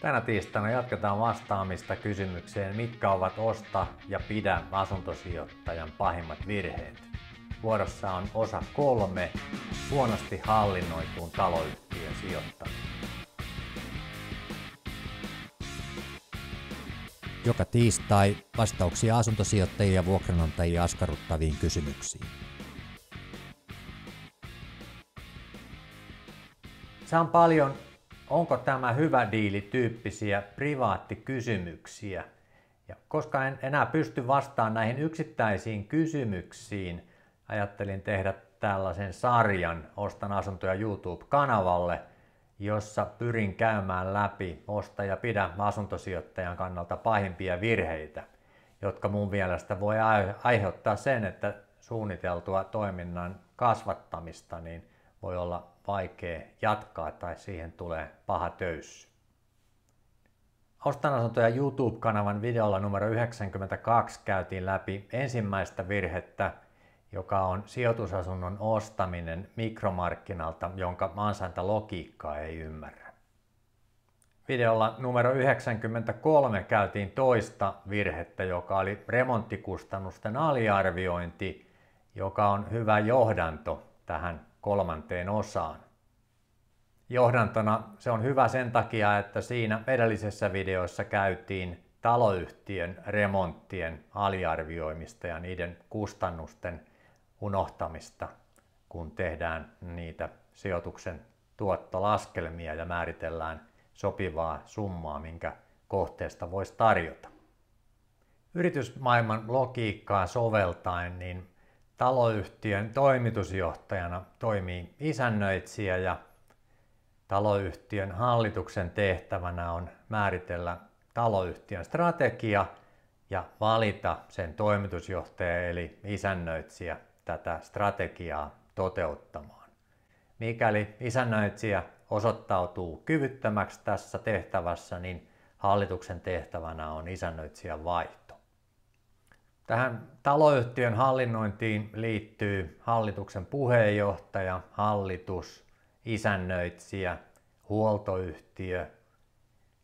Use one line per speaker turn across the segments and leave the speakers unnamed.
Tänä tiistaina jatketaan vastaamista kysymykseen, mitkä ovat osta ja pidä asuntosijoittajan pahimmat virheet. Vuorossa on osa kolme, huonosti hallinnoituun taloyhtiön sijoittaminen. Joka tiistai vastauksia asuntosijoittajia ja vuokranantajia askarruttaviin kysymyksiin. Se on paljon onko tämä hyvä diili tyyppisiä privaattikysymyksiä. Ja koska en enää pysty vastaamaan näihin yksittäisiin kysymyksiin, ajattelin tehdä tällaisen sarjan Ostan asuntoja YouTube-kanavalle, jossa pyrin käymään läpi osta ja pidä asuntosijoittajan kannalta pahimpia virheitä, jotka mun mielestä voi aiheuttaa sen, että suunniteltua toiminnan kasvattamista niin voi olla vaikea jatkaa tai siihen tulee paha töyssy. Ostan asuntoja YouTube-kanavan videolla numero 92 käytiin läpi ensimmäistä virhettä, joka on sijoitusasunnon ostaminen mikromarkkinalta, jonka ansaintalogiikkaa ei ymmärrä. Videolla numero 93 käytiin toista virhettä, joka oli remonttikustannusten aliarviointi, joka on hyvä johdanto tähän kolmanteen osaan johdantona. Se on hyvä sen takia, että siinä edellisessä videossa käytiin taloyhtiön remonttien aliarvioimista ja niiden kustannusten unohtamista, kun tehdään niitä sijoituksen tuottolaskelmia ja määritellään sopivaa summaa, minkä kohteesta voisi tarjota. Yritysmaailman logiikkaa soveltaen, niin taloyhtiön toimitusjohtajana toimii isännöitsijä ja Taloyhtiön hallituksen tehtävänä on määritellä taloyhtiön strategia ja valita sen toimitusjohtaja eli isännöitsijä tätä strategiaa toteuttamaan. Mikäli isännöitsijä osoittautuu kyvyttömäksi tässä tehtävässä, niin hallituksen tehtävänä on isännöitsijän vaihto. Tähän taloyhtiön hallinnointiin liittyy hallituksen puheenjohtaja, hallitus, isännöitsijä, huoltoyhtiö,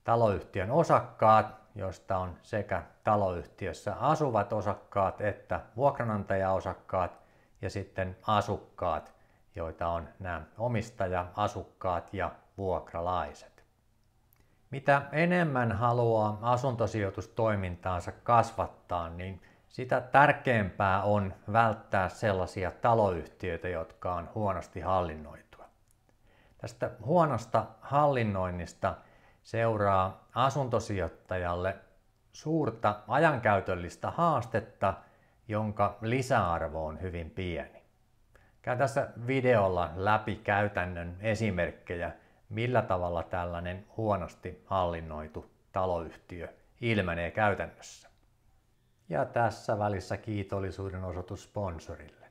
taloyhtiön osakkaat, josta on sekä taloyhtiössä asuvat osakkaat että vuokranantajaosakkaat ja sitten asukkaat, joita on nämä omistaja-asukkaat ja vuokralaiset. Mitä enemmän haluaa asuntosijoitustoimintaansa kasvattaa, niin sitä tärkeämpää on välttää sellaisia taloyhtiöitä, jotka on huonosti hallinnoitu. Tästä huonosta hallinnoinnista seuraa asuntosijoittajalle suurta ajankäytöllistä haastetta, jonka lisäarvo on hyvin pieni. Käyn tässä videolla läpi käytännön esimerkkejä, millä tavalla tällainen huonosti hallinnoitu taloyhtiö ilmenee käytännössä. Ja tässä välissä kiitollisuuden osoitus sponsorille.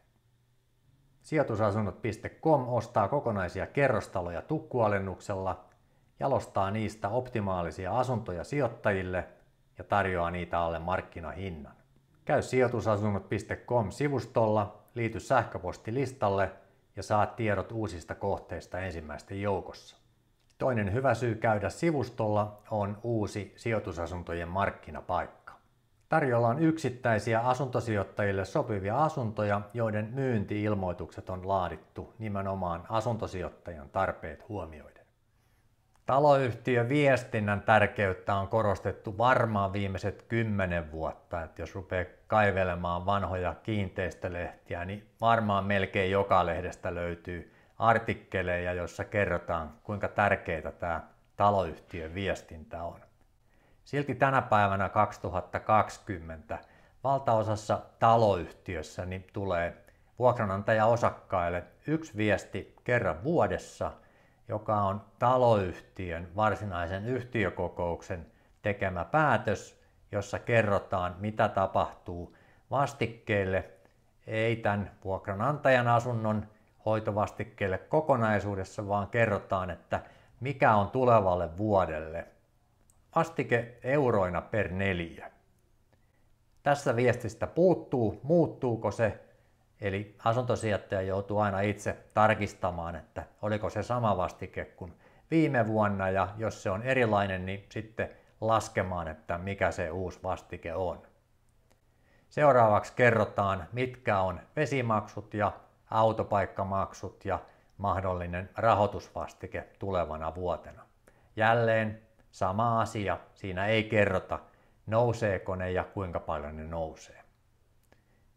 Sijoitusasunnot.com ostaa kokonaisia kerrostaloja tukkualennuksella, jalostaa niistä optimaalisia asuntoja sijoittajille ja tarjoaa niitä alle markkinahinnan. Käy sijoitusasunnot.com-sivustolla, liity sähköpostilistalle ja saat tiedot uusista kohteista ensimmäisten joukossa. Toinen hyvä syy käydä sivustolla on uusi sijoitusasuntojen markkinapaikka. Tarjolla on yksittäisiä asuntosijoittajille sopivia asuntoja, joiden myyntiilmoitukset on laadittu nimenomaan asuntosijoittajan tarpeet huomioiden. Taloyhtiön viestinnän tärkeyttä on korostettu varmaan viimeiset kymmenen vuotta. että jos rupeaa kaivelemaan vanhoja kiinteistölehtiä, niin varmaan melkein joka lehdestä löytyy artikkeleja, joissa kerrotaan, kuinka tärkeää tämä taloyhtiön viestintä on. Silti tänä päivänä 2020 valtaosassa taloyhtiössä niin tulee vuokranantaja osakkaille yksi viesti kerran vuodessa, joka on taloyhtiön varsinaisen yhtiökokouksen tekemä päätös, jossa kerrotaan mitä tapahtuu vastikkeelle, ei tämän vuokranantajan asunnon hoitovastikkeelle kokonaisuudessa, vaan kerrotaan, että mikä on tulevalle vuodelle – vastike euroina per neljä. Tässä viestistä puuttuu, muuttuuko se, eli asuntosijoittaja joutuu aina itse tarkistamaan, että oliko se sama vastike kuin viime vuonna ja jos se on erilainen, niin sitten laskemaan, että mikä se uusi vastike on. Seuraavaksi kerrotaan, mitkä on vesimaksut ja autopaikkamaksut ja mahdollinen rahoitusvastike tulevana vuotena. Jälleen Sama asia, siinä ei kerrota, nouseeko ne ja kuinka paljon ne nousee.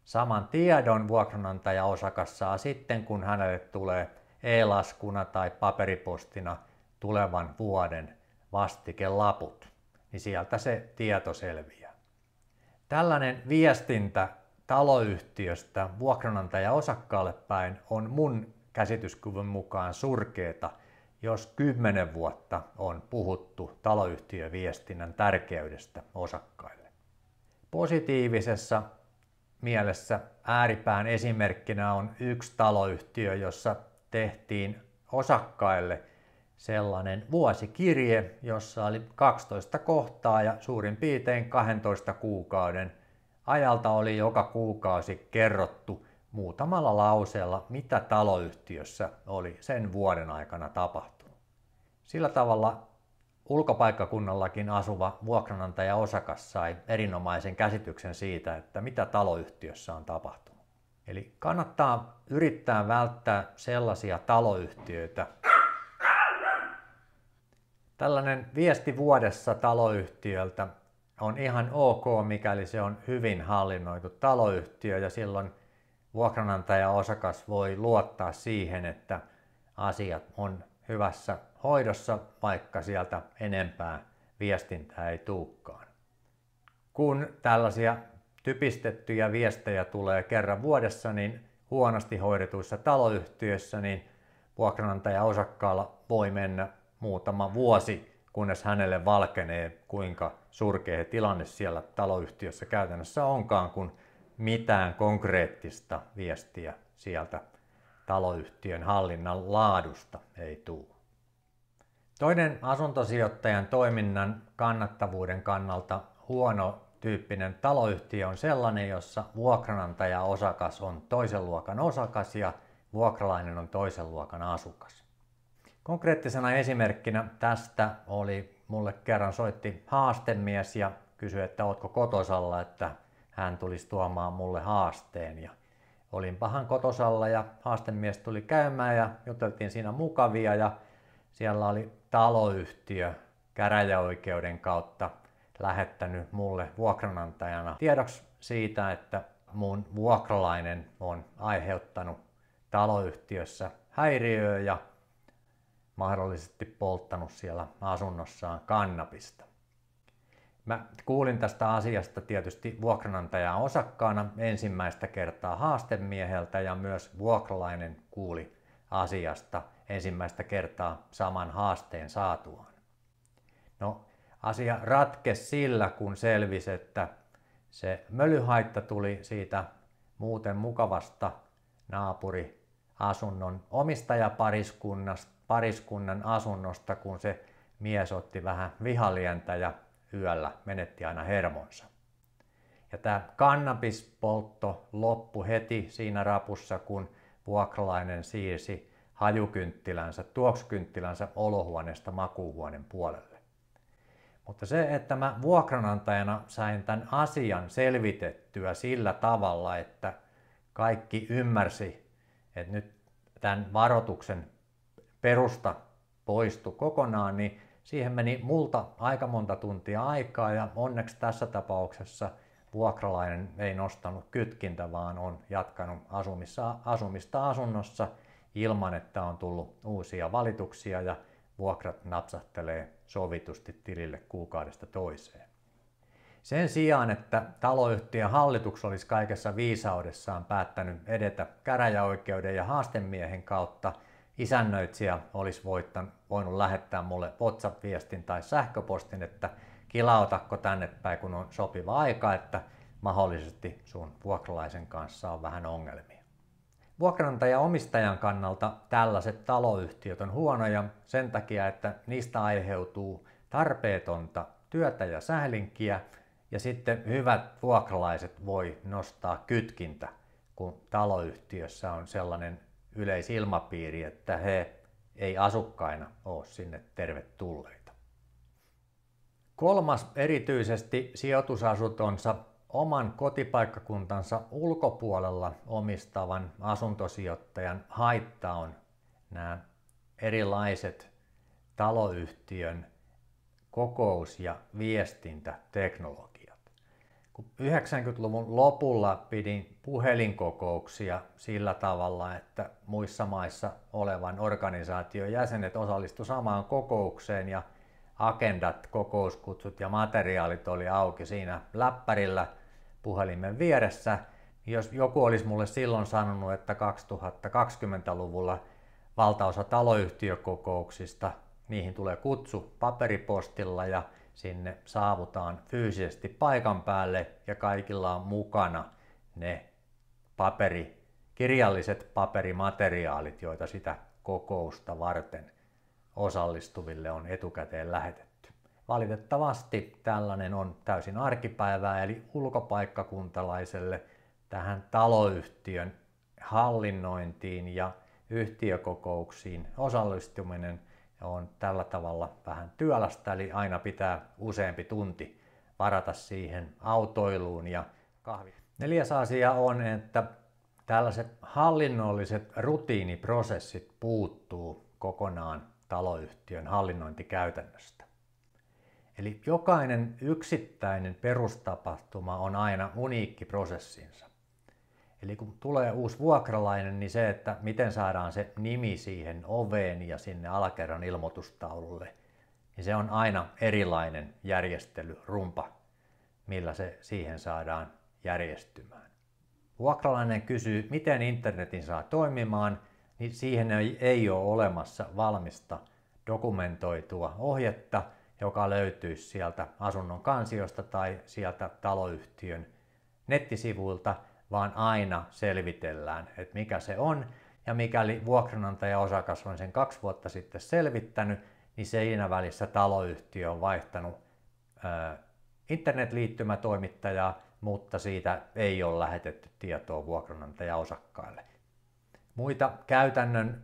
Saman tiedon vuokranantaja-osakas saa sitten, kun hänelle tulee e-laskuna tai paperipostina tulevan vuoden vastikelaput, niin sieltä se tieto selviää. Tällainen viestintä taloyhtiöstä vuokranantaja osakkaalle päin on mun käsityskyvyn mukaan surkeeta – jos kymmenen vuotta on puhuttu taloyhtiöviestinnän tärkeydestä osakkaille. Positiivisessa mielessä ääripään esimerkkinä on yksi taloyhtiö, jossa tehtiin osakkaille sellainen vuosikirje, jossa oli 12 kohtaa ja suurin piirtein 12 kuukauden ajalta oli joka kuukausi kerrottu muutamalla lauseella, mitä taloyhtiössä oli sen vuoden aikana tapahtunut. Sillä tavalla ulkopaikkakunnallakin asuva vuokranantaja-osakas sai erinomaisen käsityksen siitä, että mitä taloyhtiössä on tapahtunut. Eli kannattaa yrittää välttää sellaisia taloyhtiöitä. Tällainen viesti vuodessa taloyhtiöltä on ihan ok, mikäli se on hyvin hallinnoitu taloyhtiö ja silloin vuokranantaja osakas voi luottaa siihen, että asiat on hyvässä hoidossa, vaikka sieltä enempää viestintää ei tuukkaan. Kun tällaisia typistettyjä viestejä tulee kerran vuodessa, niin huonosti hoidetuissa taloyhtiöissä, niin vuokranantaja osakkaalla voi mennä muutama vuosi, kunnes hänelle valkenee, kuinka surkea tilanne siellä taloyhtiössä käytännössä onkaan, kun mitään konkreettista viestiä sieltä taloyhtiön hallinnan laadusta ei tule. Toinen asuntosijoittajan toiminnan kannattavuuden kannalta huono tyyppinen taloyhtiö on sellainen, jossa vuokranantaja-osakas on toisen luokan osakas ja vuokralainen on toisen luokan asukas. Konkreettisena esimerkkinä tästä oli mulle kerran soitti haastemies ja kysyi, että ootko kotosalla, että hän tulisi tuomaan mulle haasteen. Ja olin pahan kotosalla ja haastemies tuli käymään ja juteltiin siinä mukavia ja siellä oli taloyhtiö käräjäoikeuden kautta lähettänyt mulle vuokranantajana tiedoksi siitä, että mun vuokralainen on aiheuttanut taloyhtiössä häiriöä ja mahdollisesti polttanut siellä asunnossaan kannabista. Mä kuulin tästä asiasta tietysti vuokranantajaa osakkaana ensimmäistä kertaa haastemieheltä ja myös vuokralainen kuuli asiasta ensimmäistä kertaa saman haasteen saatuaan. No, asia ratke sillä, kun selvisi, että se mölyhaitta tuli siitä muuten mukavasta naapuriasunnon omistajapariskunnan asunnosta, kun se mies otti vähän vihalientä ja yöllä menetti aina hermonsa. Ja tämä kannabispoltto loppui heti siinä rapussa, kun vuokralainen siirsi hajukynttilänsä, tuoksukynttilänsä olohuoneesta makuuhuoneen puolelle. Mutta se, että mä vuokranantajana sain tämän asian selvitettyä sillä tavalla, että kaikki ymmärsi, että nyt tämän varoituksen perusta poistu kokonaan, niin Siihen meni multa aika monta tuntia aikaa ja onneksi tässä tapauksessa vuokralainen ei nostanut kytkintä, vaan on jatkanut asumissa, asumista asunnossa ilman, että on tullut uusia valituksia ja vuokrat napsahtelee sovitusti tilille kuukaudesta toiseen. Sen sijaan, että taloyhtiön hallitus olisi kaikessa viisaudessaan päättänyt edetä käräjäoikeuden ja haastemiehen kautta – isännöitsijä olisi voittanut, voinut lähettää mulle WhatsApp-viestin tai sähköpostin, että kilautakko tänne päin, kun on sopiva aika, että mahdollisesti sun vuokralaisen kanssa on vähän ongelmia. Vuokrantaja omistajan kannalta tällaiset taloyhtiöt on huonoja sen takia, että niistä aiheutuu tarpeetonta työtä ja sählinkiä ja sitten hyvät vuokralaiset voi nostaa kytkintä, kun taloyhtiössä on sellainen yleisilmapiiri, että he ei asukkaina ole sinne tervetulleita. Kolmas erityisesti sijoitusasutonsa oman kotipaikkakuntansa ulkopuolella omistavan asuntosijoittajan haitta on nämä erilaiset taloyhtiön kokous- ja viestintäteknologiat kun 90-luvun lopulla pidin puhelinkokouksia sillä tavalla, että muissa maissa olevan organisaation jäsenet osallistu samaan kokoukseen ja agendat, kokouskutsut ja materiaalit oli auki siinä läppärillä puhelimen vieressä. Jos joku olisi mulle silloin sanonut, että 2020-luvulla valtaosa taloyhtiökokouksista, niihin tulee kutsu paperipostilla ja sinne saavutaan fyysisesti paikan päälle ja kaikilla on mukana ne paperi, kirjalliset paperimateriaalit, joita sitä kokousta varten osallistuville on etukäteen lähetetty. Valitettavasti tällainen on täysin arkipäivää, eli ulkopaikkakuntalaiselle tähän taloyhtiön hallinnointiin ja yhtiökokouksiin osallistuminen – on tällä tavalla vähän työlästä, eli aina pitää useampi tunti varata siihen autoiluun ja kahvi. Neljäs asia on, että tällaiset hallinnolliset rutiiniprosessit puuttuu kokonaan taloyhtiön hallinnointikäytännöstä. Eli jokainen yksittäinen perustapahtuma on aina uniikki prosessinsa. Eli kun tulee uusi vuokralainen, niin se, että miten saadaan se nimi siihen oveen ja sinne alakerran ilmoitustaululle, niin se on aina erilainen järjestelyrumpa, millä se siihen saadaan järjestymään. Vuokralainen kysyy, miten internetin saa toimimaan, niin siihen ei ole olemassa valmista dokumentoitua ohjetta, joka löytyisi sieltä asunnon kansiosta tai sieltä taloyhtiön nettisivuilta – vaan aina selvitellään, että mikä se on. Ja mikäli vuokranantaja osakas on sen kaksi vuotta sitten selvittänyt, niin siinä välissä taloyhtiö on vaihtanut ö, internetliittymätoimittajaa, mutta siitä ei ole lähetetty tietoa vuokranantaja osakkaille. Muita käytännön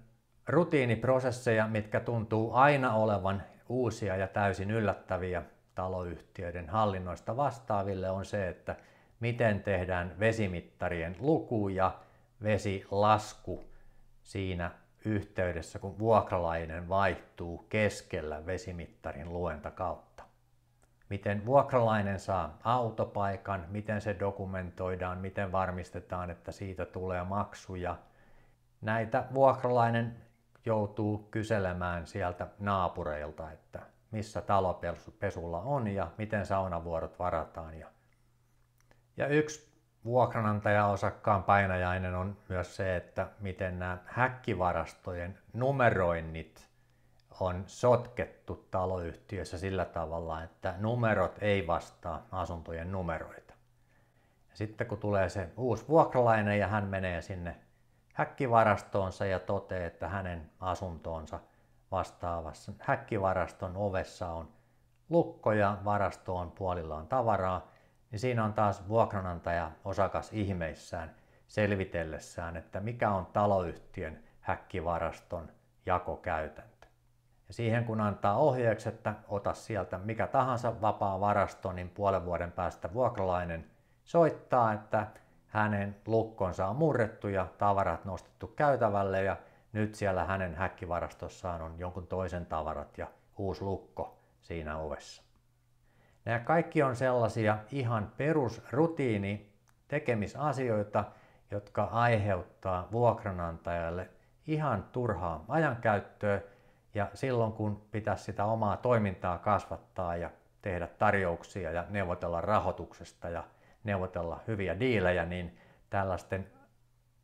rutiiniprosesseja, mitkä tuntuu aina olevan uusia ja täysin yllättäviä taloyhtiöiden hallinnoista vastaaville, on se, että miten tehdään vesimittarien luku ja vesilasku siinä yhteydessä, kun vuokralainen vaihtuu keskellä vesimittarin luentakautta. Miten vuokralainen saa autopaikan, miten se dokumentoidaan, miten varmistetaan, että siitä tulee maksuja. Näitä vuokralainen joutuu kyselemään sieltä naapureilta, että missä talopesulla on ja miten saunavuorot varataan ja ja yksi vuokranantaja-osakkaan painajainen on myös se, että miten nämä häkkivarastojen numeroinnit on sotkettu taloyhtiössä sillä tavalla, että numerot ei vastaa asuntojen numeroita. Ja sitten kun tulee se uusi vuokralainen ja hän menee sinne häkkivarastoonsa ja toteaa, että hänen asuntoonsa vastaavassa häkkivaraston ovessa on lukko ja varastoon puolilla on tavaraa, niin siinä on taas vuokranantaja osakas ihmeissään selvitellessään, että mikä on taloyhtiön häkkivaraston jakokäytäntö. Ja siihen kun antaa ohjeeksi, että ota sieltä mikä tahansa vapaa varasto, niin puolen vuoden päästä vuokralainen soittaa, että hänen lukkonsa on murrettu ja tavarat nostettu käytävälle ja nyt siellä hänen häkkivarastossaan on jonkun toisen tavarat ja uusi lukko siinä ovessa. Nämä kaikki on sellaisia ihan perusrutiini tekemisasioita, jotka aiheuttaa vuokranantajalle ihan turhaa ajankäyttöä ja silloin kun pitäisi sitä omaa toimintaa kasvattaa ja tehdä tarjouksia ja neuvotella rahoituksesta ja neuvotella hyviä diilejä, niin tällaisten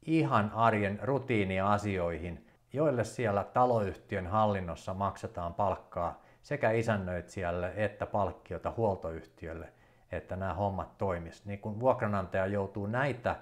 ihan arjen rutiiniasioihin, joille siellä taloyhtiön hallinnossa maksetaan palkkaa sekä isännöitsijälle että palkkiota huoltoyhtiölle, että nämä hommat toimis. Niin kun vuokranantaja joutuu näitä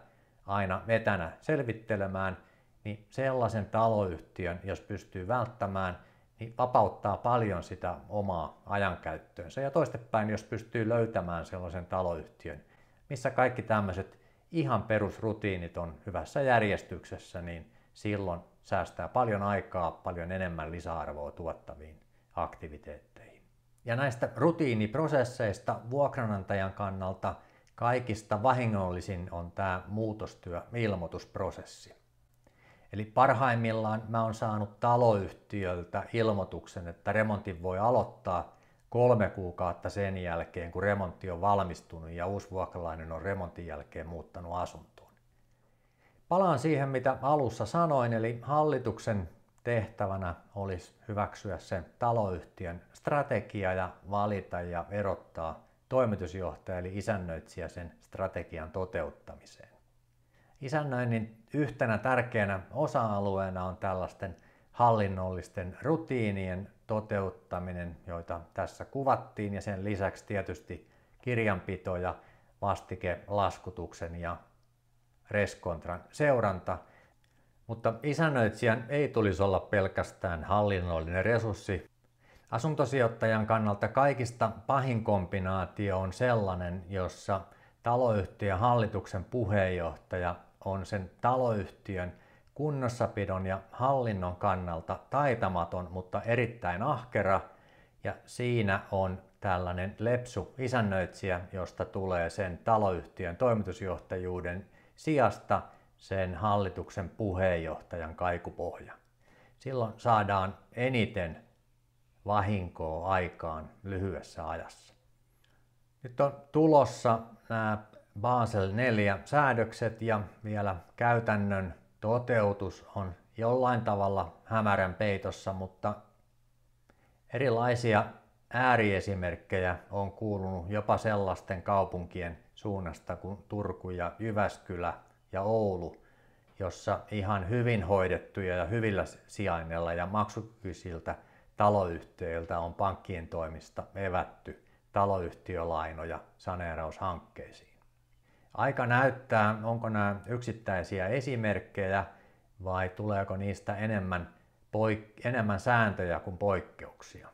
aina etänä selvittelemään, niin sellaisen taloyhtiön, jos pystyy välttämään, niin vapauttaa paljon sitä omaa ajankäyttöönsä. Ja toistepäin, jos pystyy löytämään sellaisen taloyhtiön, missä kaikki tämmöiset ihan perusrutiinit on hyvässä järjestyksessä, niin silloin säästää paljon aikaa, paljon enemmän lisäarvoa tuottaviin aktiviteetteihin. Ja näistä rutiiniprosesseista vuokranantajan kannalta kaikista vahingollisin on tämä muutostyöilmoitusprosessi. Eli parhaimmillaan mä oon saanut taloyhtiöltä ilmoituksen, että remontin voi aloittaa kolme kuukautta sen jälkeen, kun remontti on valmistunut ja uusi vuokralainen on remontin jälkeen muuttanut asuntoon. Palaan siihen, mitä alussa sanoin, eli hallituksen tehtävänä olisi hyväksyä sen taloyhtiön strategia ja valita ja erottaa toimitusjohtaja eli isännöitsijä sen strategian toteuttamiseen. Isännöinnin yhtenä tärkeänä osa-alueena on tällaisten hallinnollisten rutiinien toteuttaminen, joita tässä kuvattiin, ja sen lisäksi tietysti kirjanpito ja vastikelaskutuksen ja reskontran seuranta – mutta isännöitsijän ei tulisi olla pelkästään hallinnollinen resurssi. Asuntosijoittajan kannalta kaikista pahin kombinaatio on sellainen, jossa taloyhtiön hallituksen puheenjohtaja on sen taloyhtiön kunnossapidon ja hallinnon kannalta taitamaton, mutta erittäin ahkera ja siinä on tällainen lepsu isännöitsijä, josta tulee sen taloyhtiön toimitusjohtajuuden sijasta – sen hallituksen puheenjohtajan kaikupohja. Silloin saadaan eniten vahinkoa aikaan lyhyessä ajassa. Nyt on tulossa nämä Basel 4 säädökset ja vielä käytännön toteutus on jollain tavalla hämärän peitossa, mutta erilaisia ääriesimerkkejä on kuulunut jopa sellaisten kaupunkien suunnasta kuin Turku ja Jyväskylä – ja Oulu, jossa ihan hyvin hoidettuja ja hyvillä sijainneilla ja maksukykyisiltä taloyhtiöiltä on pankkien toimista evätty taloyhtiölainoja saneeraushankkeisiin. Aika näyttää, onko nämä yksittäisiä esimerkkejä vai tuleeko niistä enemmän, poik- enemmän sääntöjä kuin poikkeuksia.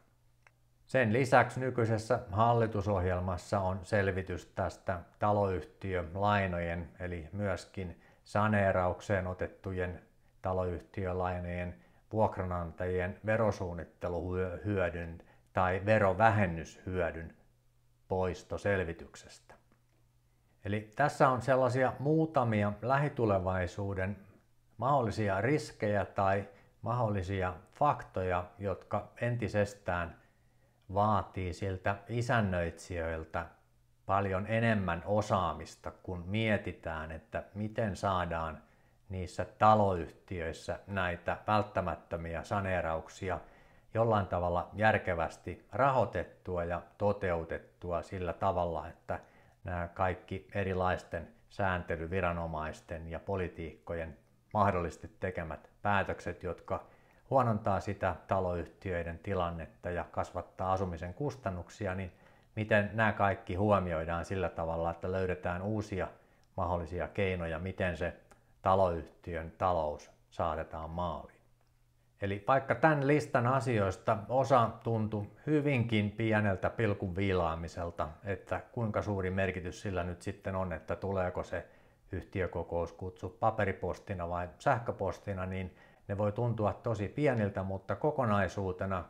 Sen lisäksi nykyisessä hallitusohjelmassa on selvitys tästä taloyhtiölainojen eli myöskin saneeraukseen otettujen taloyhtiölainojen vuokranantajien verosuunnitteluhyödyn tai verovähennyshyödyn poistoselvityksestä. Eli tässä on sellaisia muutamia lähitulevaisuuden mahdollisia riskejä tai mahdollisia faktoja, jotka entisestään vaatii siltä isännöitsijöiltä paljon enemmän osaamista, kun mietitään, että miten saadaan niissä taloyhtiöissä näitä välttämättömiä saneerauksia jollain tavalla järkevästi rahoitettua ja toteutettua sillä tavalla, että nämä kaikki erilaisten sääntelyviranomaisten ja politiikkojen mahdollisesti tekemät päätökset, jotka huonontaa sitä taloyhtiöiden tilannetta ja kasvattaa asumisen kustannuksia, niin miten nämä kaikki huomioidaan sillä tavalla, että löydetään uusia mahdollisia keinoja, miten se taloyhtiön talous saatetaan maaliin. Eli vaikka tämän listan asioista osa tuntui hyvinkin pieneltä pilkun viilaamiselta, että kuinka suuri merkitys sillä nyt sitten on, että tuleeko se yhtiökokous kutsu paperipostina vai sähköpostina, niin – ne voi tuntua tosi pieniltä, mutta kokonaisuutena,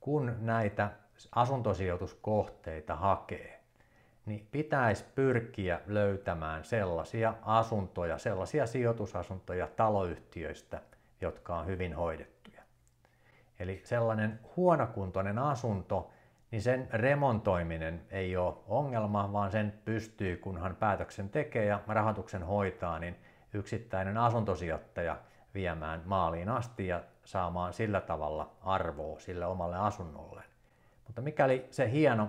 kun näitä asuntosijoituskohteita hakee, niin pitäisi pyrkiä löytämään sellaisia asuntoja, sellaisia sijoitusasuntoja taloyhtiöistä, jotka on hyvin hoidettuja. Eli sellainen huonokuntoinen asunto, niin sen remontoiminen ei ole ongelma, vaan sen pystyy, kunhan päätöksen tekee ja rahoituksen hoitaa, niin yksittäinen asuntosijoittaja – viemään maaliin asti ja saamaan sillä tavalla arvoa sille omalle asunnolle. Mutta mikäli se hieno,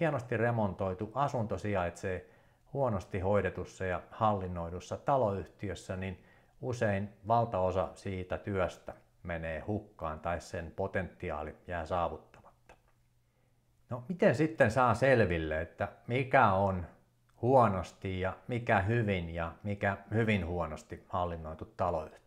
hienosti remontoitu asunto sijaitsee huonosti hoidetussa ja hallinnoidussa taloyhtiössä, niin usein valtaosa siitä työstä menee hukkaan tai sen potentiaali jää saavuttamatta. No miten sitten saa selville, että mikä on huonosti ja mikä hyvin ja mikä hyvin huonosti hallinnoitu taloyhtiö?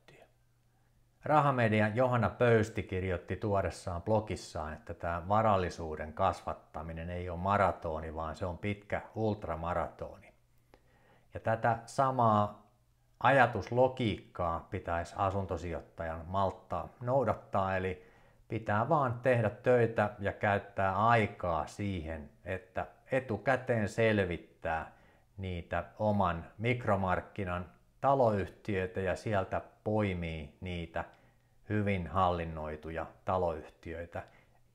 Rahamedian Johanna Pöysti kirjoitti tuoressaan blogissaan, että tämä varallisuuden kasvattaminen ei ole maratoni, vaan se on pitkä ultramaratoni. Ja tätä samaa ajatuslogiikkaa pitäisi asuntosijoittajan malttaa noudattaa, eli pitää vaan tehdä töitä ja käyttää aikaa siihen, että etukäteen selvittää niitä oman mikromarkkinan taloyhtiöitä ja sieltä poimii niitä hyvin hallinnoituja taloyhtiöitä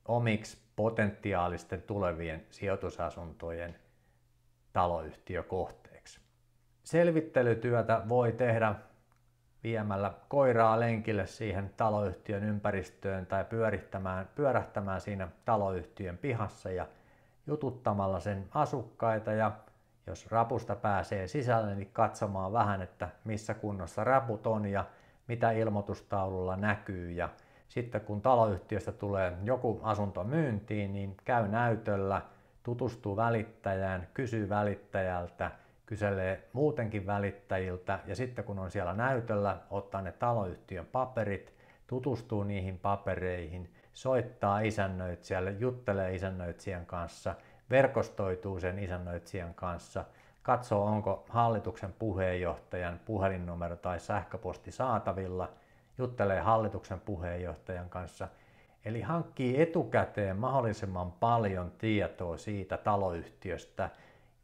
omiksi potentiaalisten tulevien sijoitusasuntojen taloyhtiökohteeksi. Selvittelytyötä voi tehdä viemällä koiraa lenkille siihen taloyhtiön ympäristöön tai pyörittämään, pyörähtämään siinä taloyhtiön pihassa ja jututtamalla sen asukkaita ja jos rapusta pääsee sisälle, niin katsomaan vähän, että missä kunnossa raput on ja mitä ilmoitustaululla näkyy ja sitten kun taloyhtiöstä tulee joku asunto myyntiin, niin käy näytöllä, tutustuu välittäjään, kysyy välittäjältä, kyselee muutenkin välittäjiltä ja sitten kun on siellä näytöllä, ottaa ne taloyhtiön paperit, tutustuu niihin papereihin, soittaa isännöitsijälle, juttelee isännöitsijän kanssa, verkostoituu sen isännöitsijän kanssa – katsoo onko hallituksen puheenjohtajan puhelinnumero tai sähköposti saatavilla, juttelee hallituksen puheenjohtajan kanssa, eli hankkii etukäteen mahdollisimman paljon tietoa siitä taloyhtiöstä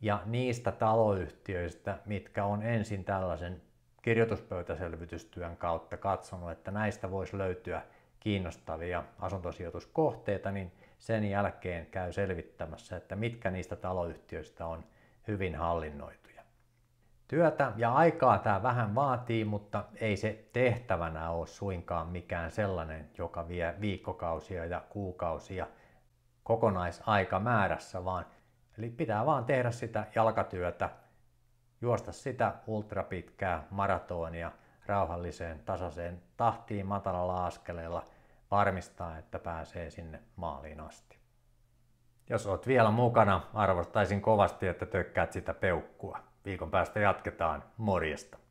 ja niistä taloyhtiöistä, mitkä on ensin tällaisen kirjoituspöytäselvitystyön kautta katsonut, että näistä voisi löytyä kiinnostavia asuntosijoituskohteita, niin sen jälkeen käy selvittämässä, että mitkä niistä taloyhtiöistä on – hyvin hallinnoituja. Työtä ja aikaa tämä vähän vaatii, mutta ei se tehtävänä ole suinkaan mikään sellainen, joka vie viikkokausia ja kuukausia kokonaisaikamäärässä, vaan eli pitää vaan tehdä sitä jalkatyötä, juosta sitä ultrapitkää maratonia rauhalliseen tasaiseen tahtiin matalalla askeleella varmistaa, että pääsee sinne maaliin asti. Jos oot vielä mukana, arvostaisin kovasti, että tökkäät sitä peukkua. Viikon päästä jatketaan. Morjesta!